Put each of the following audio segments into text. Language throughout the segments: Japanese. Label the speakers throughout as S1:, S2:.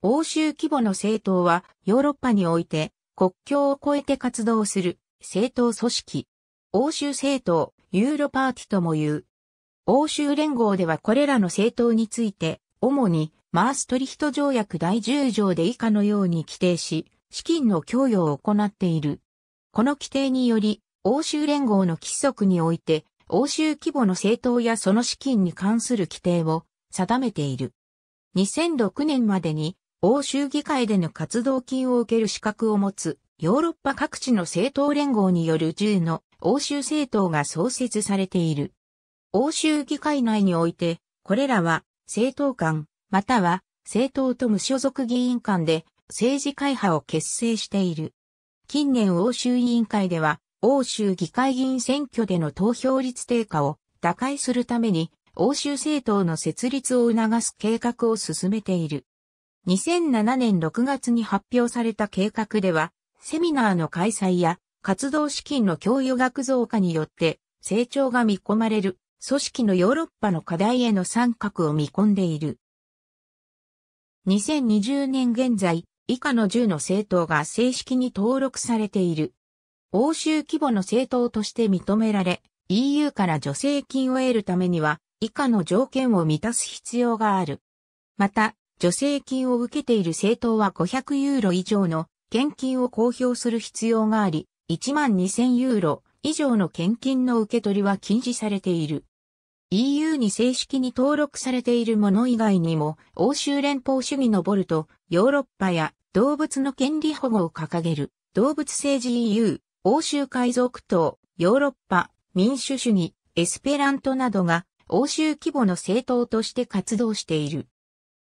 S1: 欧州規模の政党はヨーロッパにおいて国境を越えて活動する政党組織。欧州政党、ユーロパーティとも言う。欧州連合ではこれらの政党について、主にマーストリヒト条約第10条で以下のように規定し、資金の供与を行っている。この規定により、欧州連合の規則において、欧州規模の政党やその資金に関する規定を定めている。2006年までに欧州議会での活動金を受ける資格を持つ、ヨーロッパ各地の政党連合による10の欧州政党が創設されている。欧州議会内において、これらは政党間、または政党と無所属議員間で政治会派を結成している。近年欧州委員会では、欧州議会議員選挙での投票率低下を打開するために、欧州政党の設立を促す計画を進めている。2007年6月に発表された計画では、セミナーの開催や活動資金の供与額増加によって成長が見込まれる組織のヨーロッパの課題への参画を見込んでいる。2020年現在、以下の10の政党が正式に登録されている。欧州規模の政党として認められ、EU から助成金を得るためには、以下の条件を満たす必要がある。また、助成金を受けている政党は500ユーロ以上の献金を公表する必要があり、1万2000ユーロ以上の献金の受け取りは禁止されている。EU に正式に登録されているもの以外にも、欧州連邦主義のボルト、ヨーロッパや動物の権利保護を掲げる、動物政治 EU、欧州海賊党、ヨーロッパ、民主主義、エスペラントなどが、欧州規模の政党として活動している。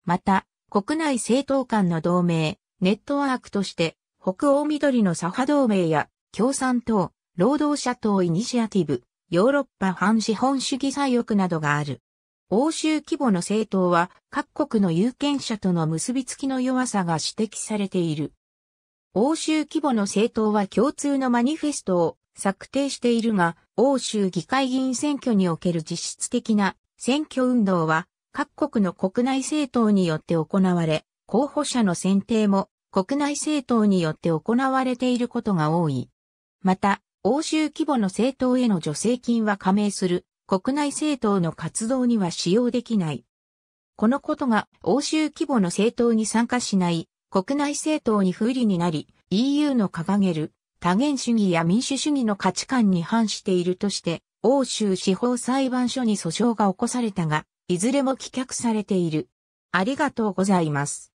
S1: また、国内政党間の同盟、ネットワークとして、北欧緑の左派同盟や、共産党、労働者党イニシアティブ、ヨーロッパ反資本主義左翼などがある。欧州規模の政党は各国の有権者との結びつきの弱さが指摘されている。欧州規模の政党は共通のマニフェストを策定しているが、欧州議会議員選挙における実質的な選挙運動は各国の国内政党によって行われ、候補者の選定も国内政党によって行われていることが多い。また、欧州規模の政党への助成金は加盟する国内政党の活動には使用できない。このことが欧州規模の政党に参加しない国内政党に不利になり、EU の掲げる多元主義や民主主義の価値観に反しているとして、欧州司法裁判所に訴訟が起こされたが、いずれも棄却されている。ありがとうございます。